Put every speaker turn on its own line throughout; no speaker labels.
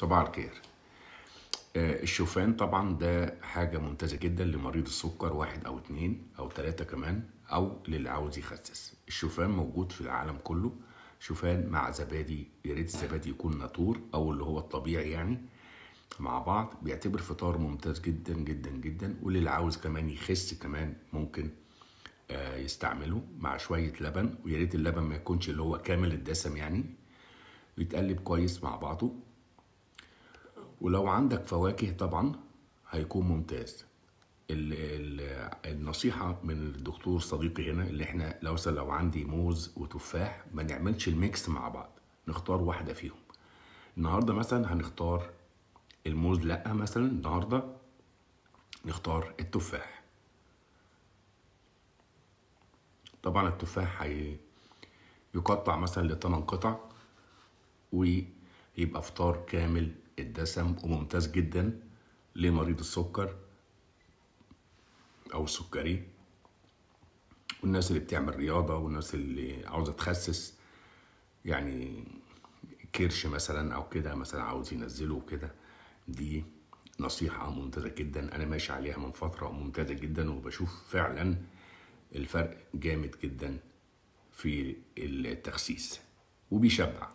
صباح الخير آه، الشوفان طبعا ده حاجة ممتازة جدا لمريض السكر واحد أو اتنين أو تلاتة كمان أو للي عاوز يخسس الشوفان موجود في العالم كله شوفان مع زبادي يا ريت الزبادي يكون ناتور أو اللي هو الطبيعي يعني مع بعض بيعتبر فطار ممتاز جدا جدا جدا واللي عاوز كمان يخس كمان ممكن آه، يستعمله مع شوية لبن ويا ريت اللبن ما يكونش اللي هو كامل الدسم يعني بيتقلب كويس مع بعضه ولو عندك فواكه طبعا هيكون ممتاز النصيحة من الدكتور صديقي هنا اللي احنا لو لو عندي موز وتفاح ما نعملش الميكس مع بعض نختار واحدة فيهم النهاردة مثلا هنختار الموز لأ مثلا النهاردة نختار التفاح طبعا التفاح هيقطع مثلا لثمان قطع ويبقى فطار كامل الدسم وممتاز جدا لمريض السكر او السكري والناس اللي بتعمل رياضه والناس اللي عاوزه تخسس يعني كرش مثلا او كده مثلا عاوز ينزله وكده دي نصيحة ممتازة جدا أنا ماشي عليها من فترة وممتازة جدا وبشوف فعلا الفرق جامد جدا في التخسيس وبيشبع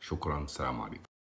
شكرا
سلام عليكم